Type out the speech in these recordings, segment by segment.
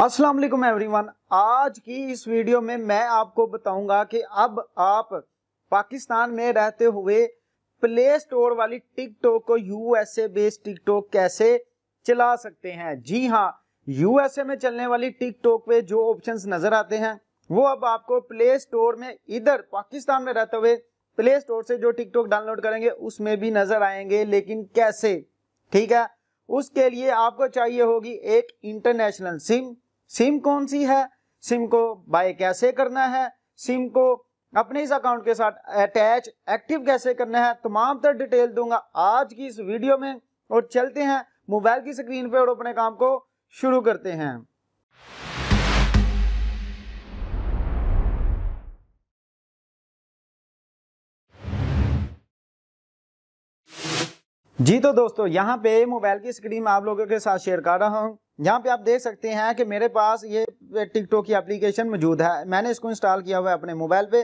अस्सलाम वालेकुम एवरीवन आज की इस वीडियो में मैं आपको बताऊंगा कि अब आप पाकिस्तान में रहते हुए प्ले स्टोर वाली टिकटॉक को यूएसए बेस्ड टिकटॉक कैसे चला सकते हैं जी हाँ यूएसए में चलने वाली टिकटॉक पे जो ऑप्शंस नजर आते हैं वो अब आपको प्ले स्टोर में इधर पाकिस्तान में रहते हुए प्ले स्टोर से जो टिकटॉक डाउनलोड करेंगे उसमें भी नजर आएंगे लेकिन कैसे ठीक है उसके लिए आपको चाहिए होगी एक इंटरनेशनल सिम सिम कौन सी है सिम को बाय कैसे करना है सिम को अपने इस अकाउंट के साथ अटैच एक्टिव कैसे करना है तमाम तर डिटेल दूंगा आज की इस वीडियो में और चलते हैं मोबाइल की स्क्रीन पर और अपने काम को शुरू करते हैं जी तो दोस्तों यहाँ पे मोबाइल की स्क्रीन में आप लोगों के साथ शेयर कर रहा हूँ यहाँ पे आप देख सकते हैं कि मेरे पास ये टिकटॉक की एप्लीकेशन मौजूद है मैंने इसको इंस्टॉल किया हुआ है अपने मोबाइल पे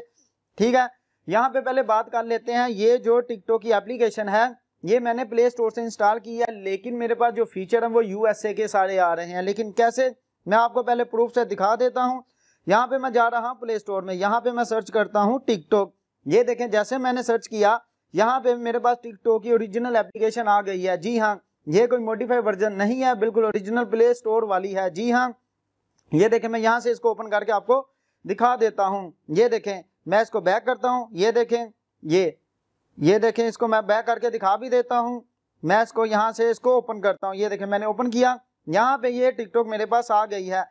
ठीक है यहाँ पे पहले बात कर लेते हैं ये जो टिकटॉक की एप्लीकेशन है ये मैंने प्ले स्टोर से इंस्टॉल की है लेकिन मेरे पास जो फीचर है वो यूएसए के सारे आ रहे हैं लेकिन कैसे मैं आपको पहले प्रूफ से दिखा देता हूँ यहाँ पे मैं जा रहा हूँ प्ले स्टोर में यहाँ पे मैं सर्च करता हूँ टिकटॉक ये देखें जैसे मैंने सर्च किया यहाँ पे मेरे पास टिकटॉक की ओरिजिनल एप्लीकेशन आ गई है जी हाँ ये कोई मॉडिफाइड वर्जन नहीं है बिल्कुल ओरिजिनल प्ले स्टोर वाली है जी हाँ ये देखें मैं यहाँ से इसको ओपन करके आपको दिखा देता हूँ ये देखें मैं इसको बैक करता हूँ ये देखें ये ये देखें इसको मैं बैक करके दिखा भी देता हूँ मैं इसको यहाँ से इसको ओपन करता हूँ ये देखें मैंने ओपन किया यहाँ पे ये टिकटॉक मेरे पास आ गई है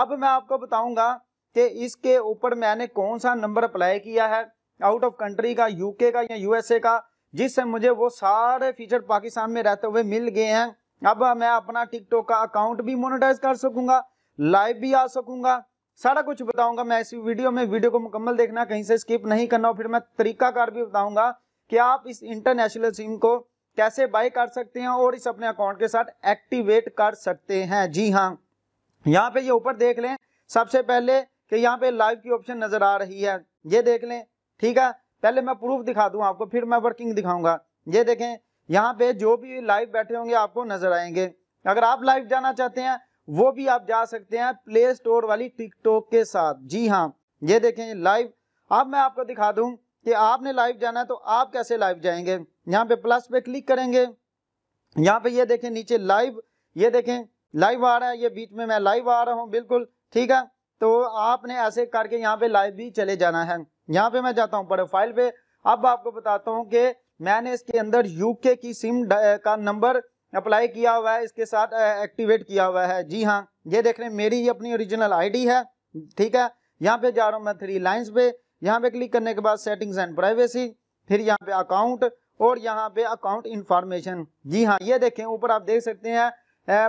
अब मैं आपको बताऊंगा कि इसके ऊपर मैंने कौन सा नंबर अप्लाई किया है आउट ऑफ कंट्री का यूके का या यूएसए का जिससे मुझे वो सारे फीचर पाकिस्तान में रहते हुए मिल गए हैं अब मैं अपना टिकटॉक का अकाउंट भी मोनिटाइज कर सकूंगा लाइव भी आ सकूंगा सारा कुछ बताऊंगा मैं इस वीडियो में वीडियो को मुकम्मल देखना कहीं से स्किप नहीं करना और फिर मैं तरीकाकार भी बताऊंगा कि आप इस इंटरनेशनल सिम को कैसे बाय कर सकते हैं और इस अपने अकाउंट के साथ एक्टिवेट कर सकते हैं जी हाँ यहाँ पे ये ऊपर देख लें सबसे पहले कि यहाँ पे लाइव की ऑप्शन नजर आ रही है ये देख लें ठीक है पहले मैं प्रूफ दिखा दूं आपको फिर मैं वर्किंग दिखाऊंगा ये देखें यहाँ पे जो भी लाइव बैठे होंगे आपको नजर आएंगे अगर आप लाइव जाना चाहते हैं वो भी आप जा सकते हैं प्ले स्टोर वाली टिकटॉक के साथ जी हाँ ये देखें लाइव अब मैं आपको दिखा दूं कि आपने लाइव जाना है तो आप कैसे लाइव जाएंगे यहाँ पे प्लस पे क्लिक करेंगे यहाँ पे ये देखें नीचे लाइव ये देखें लाइव आ रहा है ये बीच में मैं लाइव आ रहा हूँ बिल्कुल ठीक है तो आपने ऐसे करके यहाँ पे लाइव भी चले जाना है यहाँ पे मैं जाता हूँ प्रोफाइल पे अब आपको बताता हूँ कि मैंने इसके अंदर यूके की सिम का नंबर अप्लाई किया हुआ है इसके साथ एक्टिवेट किया हुआ है जी हाँ ये देख रहे हैं मेरी ही अपनी ओरिजिनल आईडी है ठीक है यहाँ पे जा रहा हूँ मैं थ्री लाइंस पे यहाँ पे क्लिक करने के बाद सेटिंग्स एंड प्राइवेसी फिर यहाँ पे अकाउंट और यहाँ पे अकाउंट इंफॉर्मेशन जी हाँ ये देखें ऊपर आप देख सकते हैं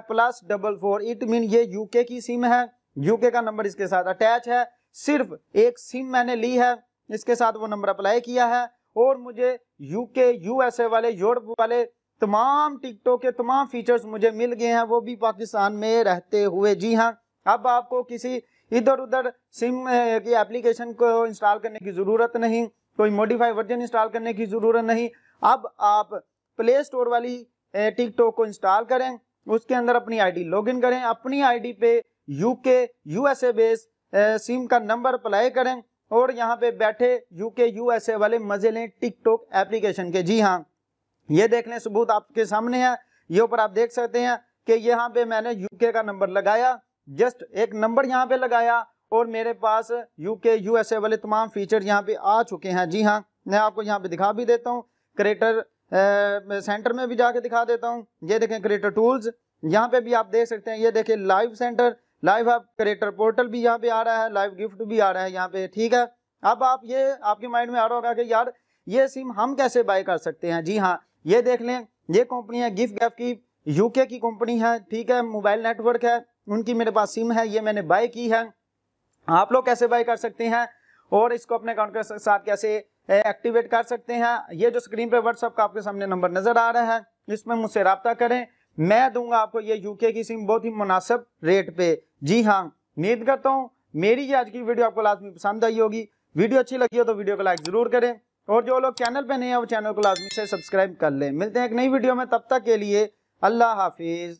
plus double four it mean ये यूके की सिम है यूके का नंबर इसके साथ अटैच है सिर्फ एक सिम मैंने ली है इसके साथ वो नंबर अप्लाई किया है और मुझे यूके यूएसए वाले यूरोप वाले तमाम टिकटों के तमाम फीचर्स मुझे मिल गए हैं वो भी पाकिस्तान में रहते हुए जी हाँ अब आपको किसी इधर उधर सिम की एप्लीकेशन को इंस्टॉल करने की ज़रूरत नहीं कोई मॉडिफाई वर्जन इंस्टॉल करने की ज़रूरत नहीं अब आप प्ले स्टोर वाली टिकटॉक को इंस्टॉल करें उसके अंदर अपनी आईडी लॉगिन करें अपनी आईडी पे यूके यूएसए बेस्ड सिम का नंबर अप्लाई करें और यहाँ पे बैठे यूके यूएसए वाले मजे लें टिकटॉक एप्लीकेशन के जी हाँ ये देख लें सबूत आपके सामने है ये ऊपर आप देख सकते हैं कि यहाँ पे मैंने यूके का नंबर लगाया जस्ट एक नंबर यहाँ पे लगाया और मेरे पास यूके यूएसए वाले तमाम फीचर यहाँ पे आ चुके हैं जी हाँ मैं आपको यहाँ पे दिखा भी देता हूँ क्रिएटर सेंटर में भी जाके दिखा देता हूँ ये देखें क्रिएटर टूल्स यहाँ पे भी आप देख सकते हैं ये देखें लाइव सेंटर लाइव आप क्रिएटर पोर्टल भी यहाँ पे आ रहा है लाइव गिफ्ट भी आ रहा है यहाँ पे ठीक है अब आप ये आपके माइंड में आ रहा होगा कि यार ये सिम हम कैसे बाय कर सकते हैं जी हाँ ये देख लें ये कंपनी है गिफ्ट गैप की यूके की कंपनी है ठीक है मोबाइल नेटवर्क है उनकी मेरे पास सिम है ये मैंने बाय की है आप लोग कैसे बाय कर सकते हैं और इसको अपने अकाउंट के साथ कैसे एक्टिवेट कर सकते हैं ये जो स्क्रीन पर व्हाट्सअप का आपके सामने नंबर नजर आ रहा है इसमें मुझसे रबता करें मैं दूंगा आपको ये यूके की सिम बहुत ही मुनासिब रेट पे जी हाँ उम्मीद करता हूँ मेरी आज की वीडियो आपको लाजमी पसंद आई होगी वीडियो अच्छी लगी हो तो वीडियो को लाइक जरूर करें और जो लोग चैनल पे नए है वो चैनल को लाजमी से सब्सक्राइब कर लें मिलते हैं एक नई वीडियो में तब तक के लिए अल्लाह हाफिज़